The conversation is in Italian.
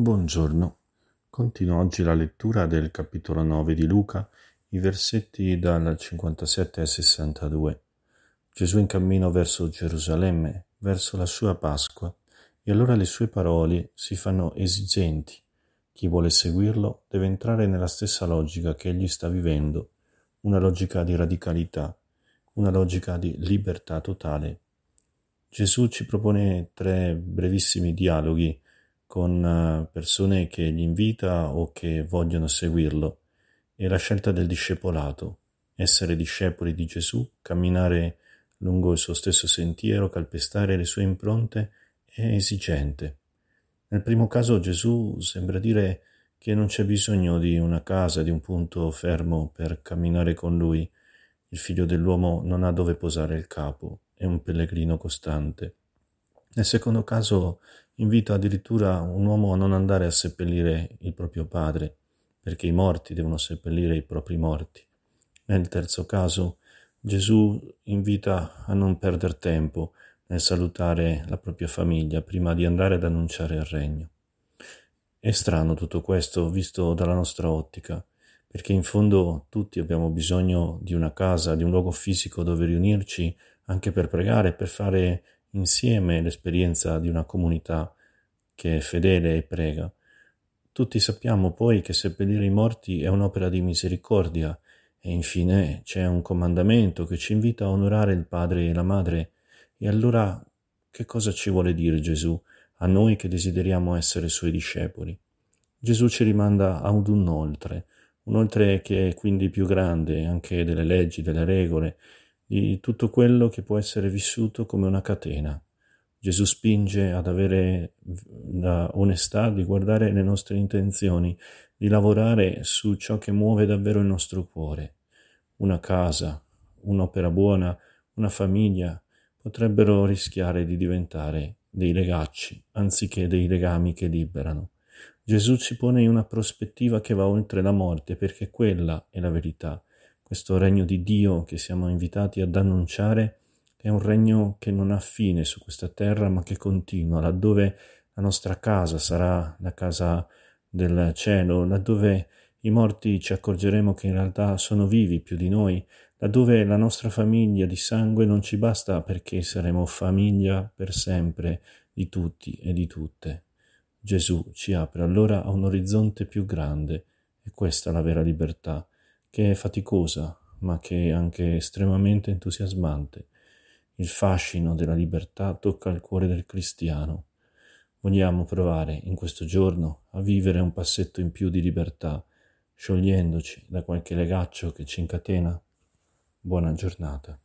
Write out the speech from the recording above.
Buongiorno. Continuo oggi la lettura del capitolo 9 di Luca, i versetti dal 57 al 62. Gesù in cammino verso Gerusalemme, verso la sua Pasqua, e allora le sue parole si fanno esigenti. Chi vuole seguirlo deve entrare nella stessa logica che egli sta vivendo, una logica di radicalità, una logica di libertà totale. Gesù ci propone tre brevissimi dialoghi con eh, persone che gli invita o che vogliono seguirlo, è la scelta del discepolato, essere discepoli di Gesù, camminare lungo il suo stesso sentiero, calpestare le sue impronte, è esigente. Nel primo caso Gesù sembra dire che non c'è bisogno di una casa, di un punto fermo per camminare con lui. Il figlio dell'uomo non ha dove posare il capo, è un pellegrino costante. Nel secondo caso invita addirittura un uomo a non andare a seppellire il proprio padre, perché i morti devono seppellire i propri morti. Nel terzo caso, Gesù invita a non perdere tempo nel salutare la propria famiglia prima di andare ad annunciare il regno. È strano tutto questo visto dalla nostra ottica, perché in fondo tutti abbiamo bisogno di una casa, di un luogo fisico dove riunirci anche per pregare, per fare insieme l'esperienza di una comunità che è fedele e prega. Tutti sappiamo poi che seppellire i morti è un'opera di misericordia e infine c'è un comandamento che ci invita a onorare il padre e la madre. E allora che cosa ci vuole dire Gesù a noi che desideriamo essere suoi discepoli? Gesù ci rimanda ad un oltre, un oltre che è quindi più grande anche delle leggi, delle regole, di tutto quello che può essere vissuto come una catena. Gesù spinge ad avere la onestà di guardare le nostre intenzioni, di lavorare su ciò che muove davvero il nostro cuore. Una casa, un'opera buona, una famiglia potrebbero rischiare di diventare dei legacci anziché dei legami che liberano. Gesù ci pone in una prospettiva che va oltre la morte perché quella è la verità questo regno di Dio che siamo invitati ad annunciare, è un regno che non ha fine su questa terra, ma che continua, laddove la nostra casa sarà la casa del cielo, laddove i morti ci accorgeremo che in realtà sono vivi più di noi, laddove la nostra famiglia di sangue non ci basta perché saremo famiglia per sempre di tutti e di tutte. Gesù ci apre allora a un orizzonte più grande e questa è la vera libertà che è faticosa, ma che è anche estremamente entusiasmante. Il fascino della libertà tocca il cuore del cristiano. Vogliamo provare in questo giorno a vivere un passetto in più di libertà, sciogliendoci da qualche legaccio che ci incatena. Buona giornata.